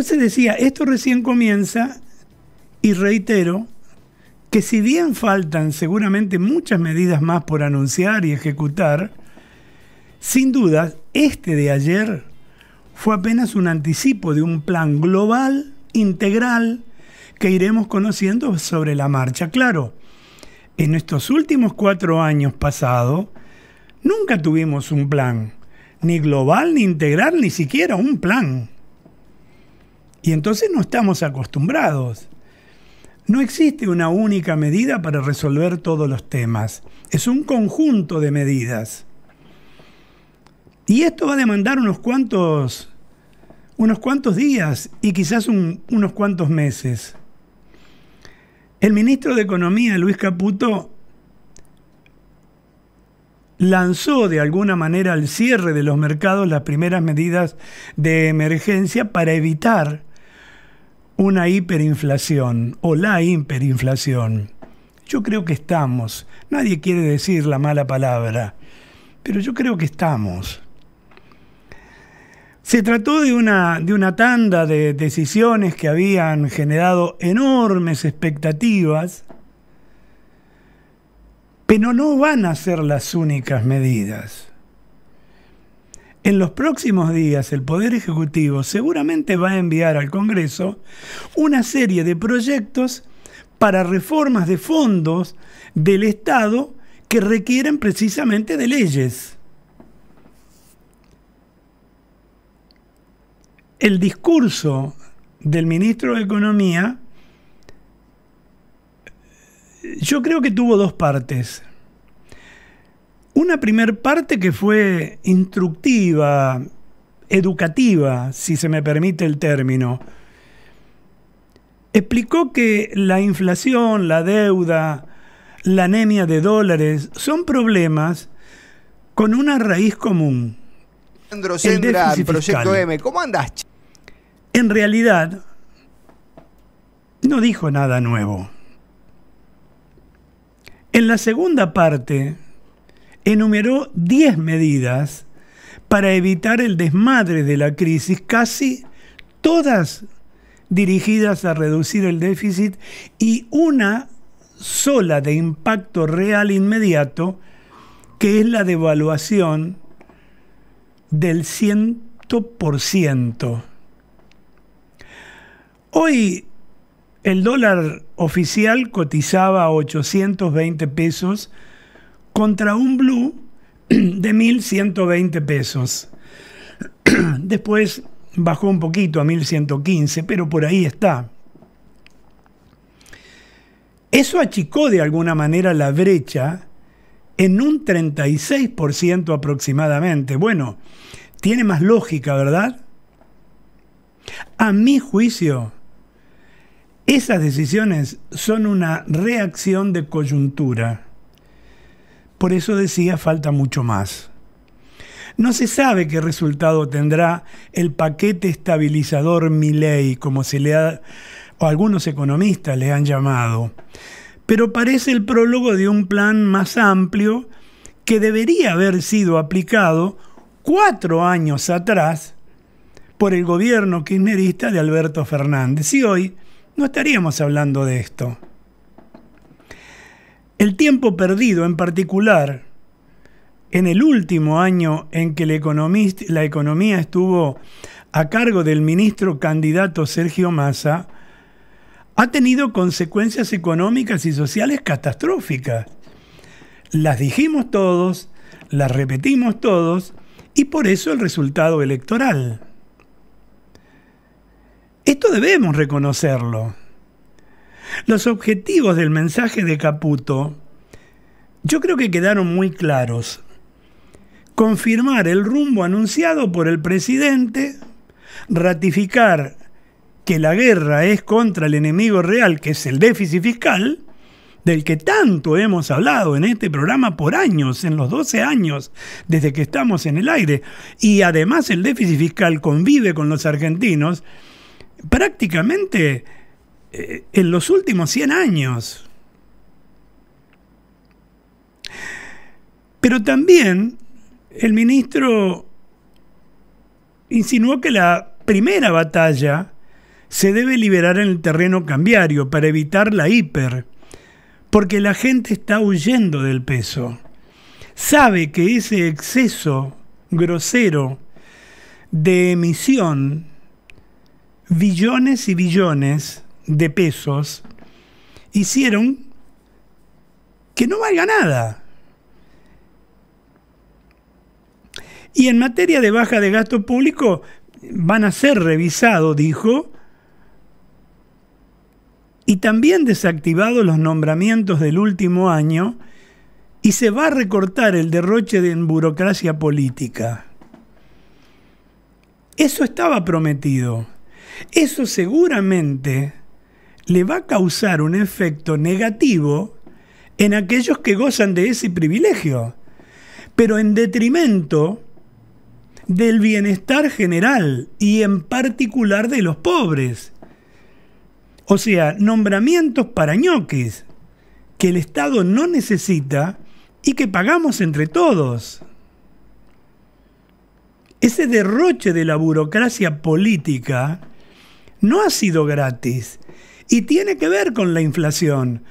Entonces decía, esto recién comienza y reitero que si bien faltan seguramente muchas medidas más por anunciar y ejecutar, sin duda este de ayer fue apenas un anticipo de un plan global, integral, que iremos conociendo sobre la marcha. Claro, en estos últimos cuatro años pasados, nunca tuvimos un plan, ni global, ni integral, ni siquiera un plan. Y entonces no estamos acostumbrados. No existe una única medida para resolver todos los temas. Es un conjunto de medidas. Y esto va a demandar unos cuantos, unos cuantos días y quizás unos cuantos meses. El ministro de Economía, Luis Caputo, lanzó de alguna manera al cierre de los mercados las primeras medidas de emergencia para evitar una hiperinflación o la hiperinflación. Yo creo que estamos. Nadie quiere decir la mala palabra, pero yo creo que estamos. Se trató de una, de una tanda de decisiones que habían generado enormes expectativas, pero no van a ser las únicas medidas en los próximos días el Poder Ejecutivo seguramente va a enviar al Congreso una serie de proyectos para reformas de fondos del Estado que requieren precisamente de leyes. El discurso del ministro de Economía yo creo que tuvo dos partes. Una primer parte que fue instructiva, educativa, si se me permite el término. Explicó que la inflación, la deuda, la anemia de dólares son problemas con una raíz común. ¿cómo En realidad, no dijo nada nuevo. En la segunda parte, enumeró 10 medidas para evitar el desmadre de la crisis, casi todas dirigidas a reducir el déficit y una sola de impacto real inmediato, que es la devaluación del 100%. Hoy el dólar oficial cotizaba a 820 pesos contra un blue de 1120 pesos. Después bajó un poquito a 1115, pero por ahí está. Eso achicó de alguna manera la brecha en un 36% aproximadamente. Bueno, tiene más lógica, ¿verdad? A mi juicio, esas decisiones son una reacción de coyuntura. Por eso decía, falta mucho más. No se sabe qué resultado tendrá el paquete estabilizador Milley, como se le algunos economistas le han llamado, pero parece el prólogo de un plan más amplio que debería haber sido aplicado cuatro años atrás por el gobierno kirchnerista de Alberto Fernández. Y hoy no estaríamos hablando de esto. El tiempo perdido en particular en el último año en que la, economía estuvo a cargo del ministro candidato Sergio Massa, ha tenido consecuencias económicas y sociales catastróficas. Las dijimos todos, las repetimos todos, y por eso el resultado electoral. Esto debemos reconocerlo. Los objetivos del mensaje de Caputo yo creo que quedaron muy claros. Confirmar el rumbo anunciado por el presidente, ratificar que la guerra es contra el enemigo real, que es el déficit fiscal, del que tanto hemos hablado en este programa por años, en los 12 años desde que estamos en el aire, y además el déficit fiscal convive con los argentinos, prácticamente eh, en los últimos 100 años. Pero también el ministro insinuó que la primera batalla se debe liberar en el terreno cambiario para evitar la hiper, porque la gente está huyendo del peso. Sabe que ese exceso grosero de emisión, billones y billones, de pesos hicieron que no valga nada. Y en materia de baja de gasto público van a ser revisados, dijo, y también desactivados los nombramientos del último año, y se va a recortar el derroche de burocracia política. Eso estaba prometido. Eso seguramente le va a causar un efecto negativo en aquellos que gozan de ese privilegio, pero en detrimento del bienestar general y en particular de los pobres. O sea, nombramientos para ñoquis que el Estado no necesita y que pagamos entre todos. Ese derroche de la burocracia política no ha sido gratis, y tiene que ver con la inflación,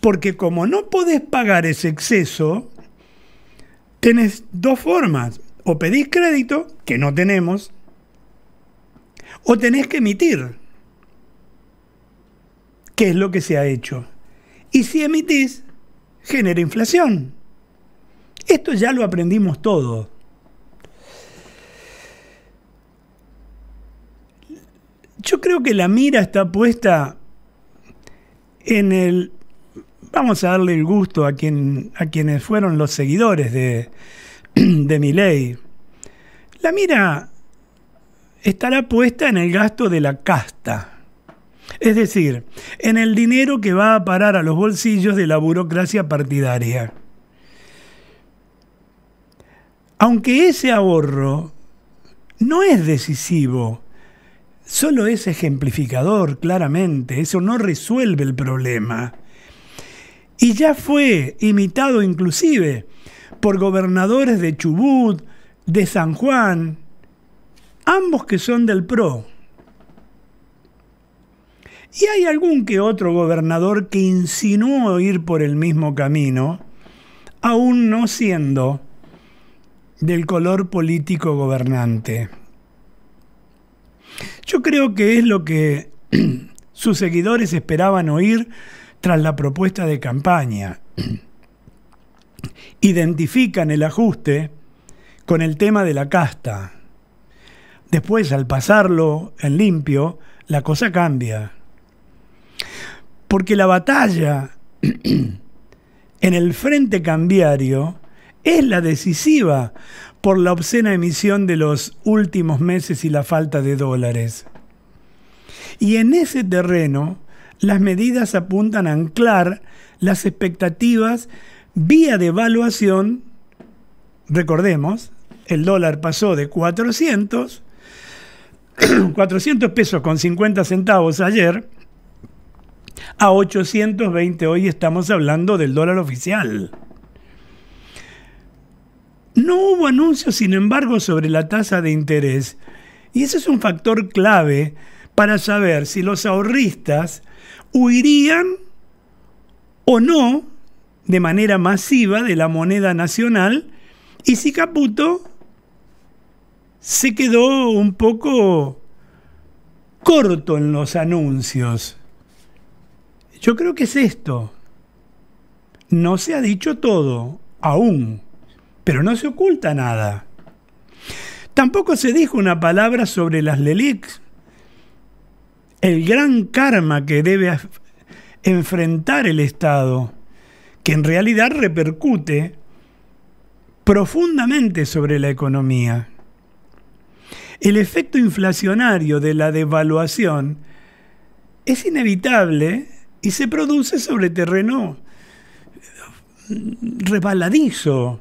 porque como no podés pagar ese exceso, tenés dos formas. O pedís crédito, que no tenemos, o tenés que emitir, que es lo que se ha hecho. Y si emitís, genera inflación. Esto ya lo aprendimos todo. Yo creo que la mira está puesta en el vamos a darle el gusto a quien a quienes fueron los seguidores de de ley La mira estará puesta en el gasto de la casta. Es decir, en el dinero que va a parar a los bolsillos de la burocracia partidaria. Aunque ese ahorro no es decisivo solo es ejemplificador, claramente, eso no resuelve el problema. Y ya fue imitado inclusive por gobernadores de Chubut, de San Juan, ambos que son del PRO. Y hay algún que otro gobernador que insinuó ir por el mismo camino, aún no siendo del color político gobernante. Yo creo que es lo que sus seguidores esperaban oír tras la propuesta de campaña. Identifican el ajuste con el tema de la casta. Después, al pasarlo en limpio, la cosa cambia. Porque la batalla en el frente cambiario es la decisiva por la obscena emisión de los últimos meses y la falta de dólares. Y en ese terreno, las medidas apuntan a anclar las expectativas vía devaluación. Recordemos, el dólar pasó de 400, 400 pesos con 50 centavos ayer a 820 hoy estamos hablando del dólar oficial. No hubo anuncios, sin embargo, sobre la tasa de interés. Y ese es un factor clave para saber si los ahorristas huirían o no de manera masiva de la moneda nacional y si Caputo se quedó un poco corto en los anuncios. Yo creo que es esto. No se ha dicho todo aún pero no se oculta nada. Tampoco se dijo una palabra sobre las Lelix, el gran karma que debe enfrentar el Estado, que en realidad repercute profundamente sobre la economía. El efecto inflacionario de la devaluación es inevitable y se produce sobre terreno mm, rebaladizo,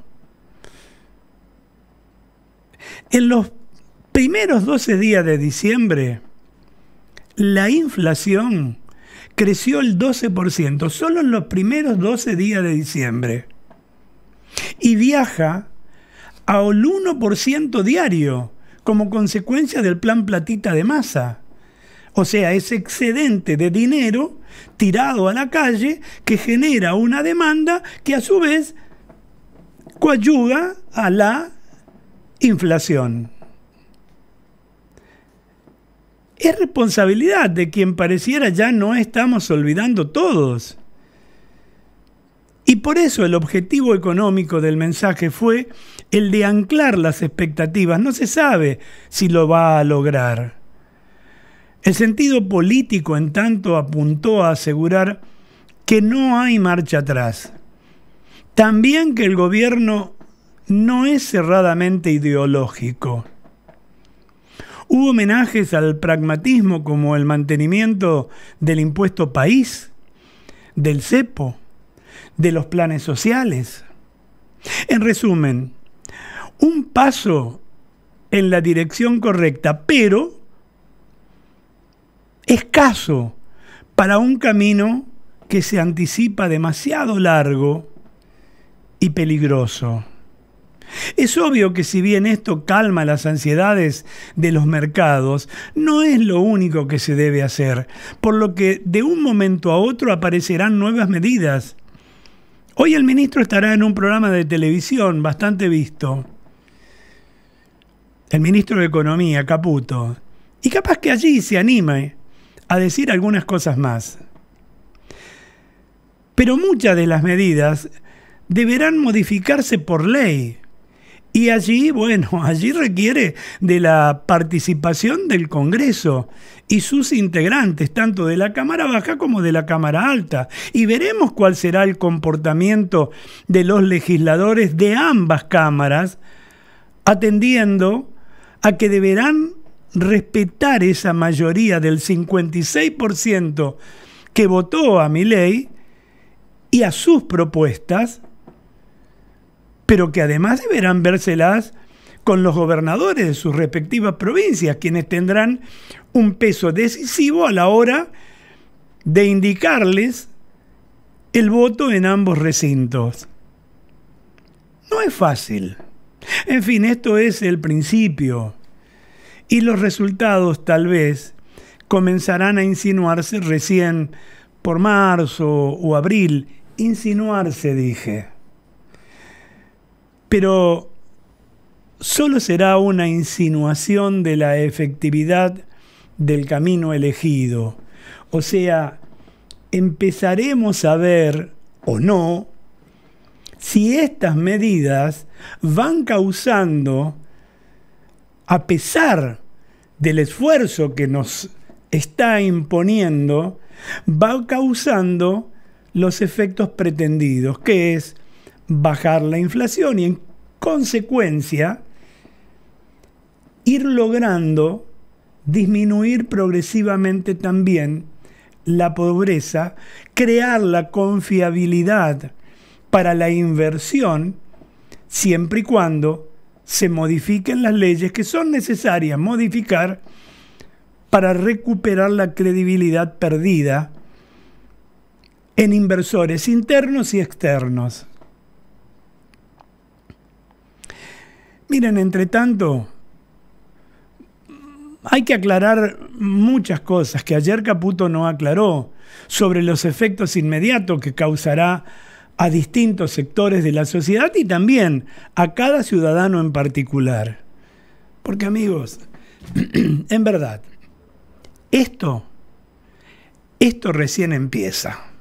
En los primeros 12 días de diciembre, la inflación creció el 12%, solo en los primeros 12 días de diciembre. Y viaja a al 1% diario como consecuencia del plan platita de masa. O sea, ese excedente de dinero tirado a la calle que genera una demanda que a su vez coadyuga a la Inflación. Es responsabilidad de quien pareciera ya no estamos olvidando todos. Y por eso el objetivo económico del mensaje fue el de anclar las expectativas. No se sabe si lo va a lograr. El sentido político, en tanto, apuntó a asegurar que no hay marcha atrás. También que el gobierno no es cerradamente ideológico. Hubo homenajes al pragmatismo como el mantenimiento del impuesto país, del cepo, de los planes sociales. En resumen, un paso en la dirección correcta, pero escaso para un camino que se anticipa demasiado largo y peligroso. Es obvio que si bien esto calma las ansiedades de los mercados, no es lo único que se debe hacer, por lo que de un momento a otro aparecerán nuevas medidas. Hoy el ministro estará en un programa de televisión bastante visto. El ministro de Economía, Caputo. Y capaz que allí se anime a decir algunas cosas más. Pero muchas de las medidas deberán modificarse por ley y allí, bueno, allí requiere de la participación del Congreso y sus integrantes, tanto de la Cámara Baja como de la Cámara Alta. Y veremos cuál será el comportamiento de los legisladores de ambas cámaras, atendiendo a que deberán respetar esa mayoría del 56% que votó a mi ley y a sus propuestas pero que además deberán vérselas con los gobernadores de sus respectivas provincias, quienes tendrán un peso decisivo a la hora de indicarles el voto en ambos recintos. No es fácil. En fin, esto es el principio. Y los resultados tal vez comenzarán a insinuarse recién por marzo o abril. Insinuarse, dije pero solo será una insinuación de la efectividad del camino elegido. O sea, empezaremos a ver, o no, si estas medidas van causando, a pesar del esfuerzo que nos está imponiendo, va causando los efectos pretendidos, que es bajar la inflación y en consecuencia ir logrando disminuir progresivamente también la pobreza, crear la confiabilidad para la inversión, siempre y cuando se modifiquen las leyes que son necesarias modificar para recuperar la credibilidad perdida en inversores internos y externos. Miren, entre tanto, hay que aclarar muchas cosas que ayer Caputo no aclaró sobre los efectos inmediatos que causará a distintos sectores de la sociedad y también a cada ciudadano en particular. Porque amigos, en verdad, esto, esto recién empieza.